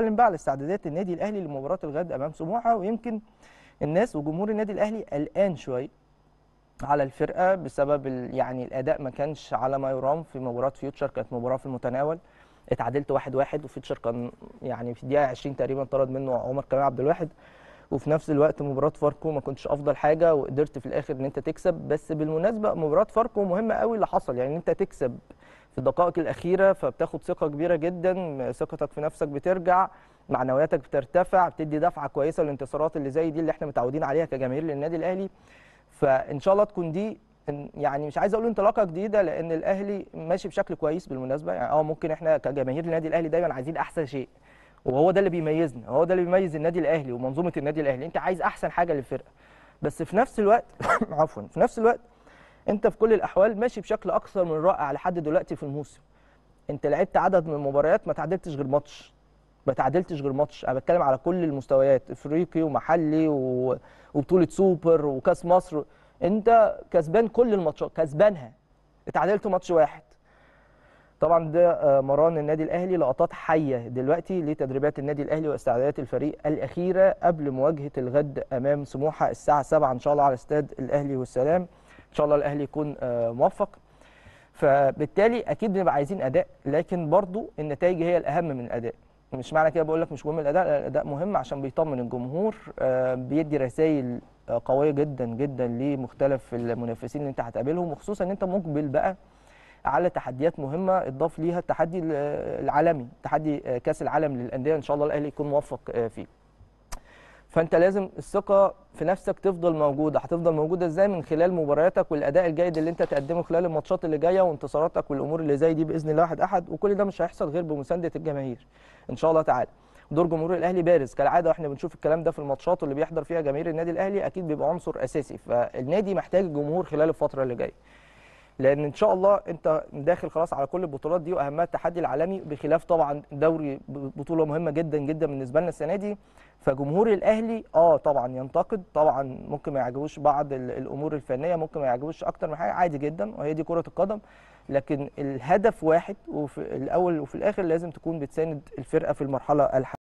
نتكلم بقى على استعدادات النادي الاهلي لمباراه الغد امام سموحه ويمكن الناس وجمهور النادي الاهلي قلقان شويه على الفرقه بسبب يعني الاداء ما كانش على ما يرام في مباراه فيوتشر كانت مباراه في المتناول اتعادلت 1-1 واحد واحد وفيوتشر كان يعني في الدقيقه 20 تقريبا طرد منه عمر كمال عبد الواحد وفي نفس الوقت مباراه فاركو ما كنتش افضل حاجه وقدرت في الاخر ان انت تكسب بس بالمناسبه مباراه فاركو مهمه قوي اللي حصل يعني انت تكسب في الدقائق الاخيره فبتاخد ثقه كبيره جدا ثقتك في نفسك بترجع معنوياتك بترتفع بتدي دفعه كويسه للانتصارات اللي زي دي اللي احنا متعودين عليها كجماهير للنادي الاهلي فان شاء الله تكون دي يعني مش عايز اقول انطلاقه جديده لان الاهلي ماشي بشكل كويس بالمناسبه يعني اه ممكن احنا كجماهير النادي الاهلي دايما عايزين احسن شيء وهو ده اللي بيميزنا هو ده اللي بيميز النادي الاهلي ومنظومه النادي الاهلي انت عايز احسن حاجه للفرقه بس في نفس الوقت عفوا في نفس الوقت انت في كل الاحوال ماشي بشكل اكثر من رائع لحد دلوقتي في الموسم انت لعبت عدد من المباريات ما تعادلتش غير ماتش ما تعادلتش غير ماتش انا بتكلم على كل المستويات افريقي ومحلي و... وبطوله سوبر وكاس مصر انت كسبان كل الماتشات كسبانها اتعادلت ماتش واحد طبعا ده آه، مران النادي الاهلي لقطات حيه دلوقتي لتدريبات النادي الاهلي واستعدادات الفريق الاخيره قبل مواجهه الغد امام سموحه الساعه 7 ان شاء الله على استاد الاهلي والسلام ان شاء الله الاهلي يكون آه، موفق فبالتالي اكيد بنبقى عايزين اداء لكن برضو النتائج هي الاهم من الاداء مش معنى كده بقول لك مش مهم الاداء الاداء مهم عشان بيطمن الجمهور آه، بيدي رسائل آه، قويه جدا جدا لمختلف المنافسين اللي انت هتقابلهم وخصوصا ان انت مقبل بقى على تحديات مهمه اضاف ليها التحدي العالمي تحدي كاس العالم للانديه ان شاء الله الاهلي يكون موفق فيه فانت لازم الثقه في نفسك تفضل موجوده هتفضل موجوده ازاي من خلال مبارياتك والاداء الجيد اللي انت تقدمه خلال الماتشات اللي جايه وانتصاراتك والامور اللي زي دي باذن الله واحد احد وكل ده مش هيحصل غير بمسانده الجماهير ان شاء الله تعالى دور جمهور الاهلي بارز كالعاده واحنا بنشوف الكلام ده في الماتشات اللي بيحضر فيها جماهير النادي الاهلي اكيد بيبقى عنصر اساسي فالنادي محتاج الجمهور خلال الفتره اللي جايه لان ان شاء الله انت داخل خلاص على كل البطولات دي واهمها التحدي العالمي بخلاف طبعا دوري بطوله مهمه جدا جدا بالنسبه لنا السنه دي فجمهور الاهلي اه طبعا ينتقد طبعا ممكن ما يعجبوش بعض الامور الفنيه ممكن ما يعجبوش اكتر من حاجه عادي جدا وهي دي كره القدم لكن الهدف واحد وفي الاول وفي الاخر لازم تكون بتساند الفرقه في المرحله الحاليه